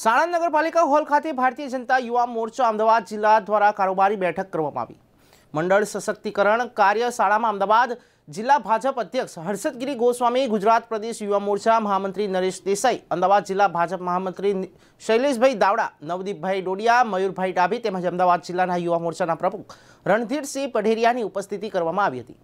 સાણંદ નગરપાલિકા હોલ ખાતે ભારતીય જનતા યુવા મોરચો અમદાવાદ જિલ્લા દ્વારા કારોબારી બેઠક કરવામાં આવી મંડળ સશક્તિકરણ કાર્યશાળામાં અમદાવાદ જિલ્લા ભાજપ અધ્યક્ષ હર્ષદગીરી ગોસ્વામી ગુજરાત પ્રદેશ યુવા મોરચા મહામંત્રી નરેશ દેસાઈ અમદાવાદ જિલ્લા ભાજપ મહામંત્રી શૈલેષભાઈ દાવડા નવદીપભાઈ ડોડિયા મયુરભાઈ ડાભી તેમજ અમદાવાદ જિલ્લાના યુવા મોરચાના પ્રમુખ રણધીરસિંહ પઢેરિયાની ઉપસ્થિતિ કરવામાં આવી હતી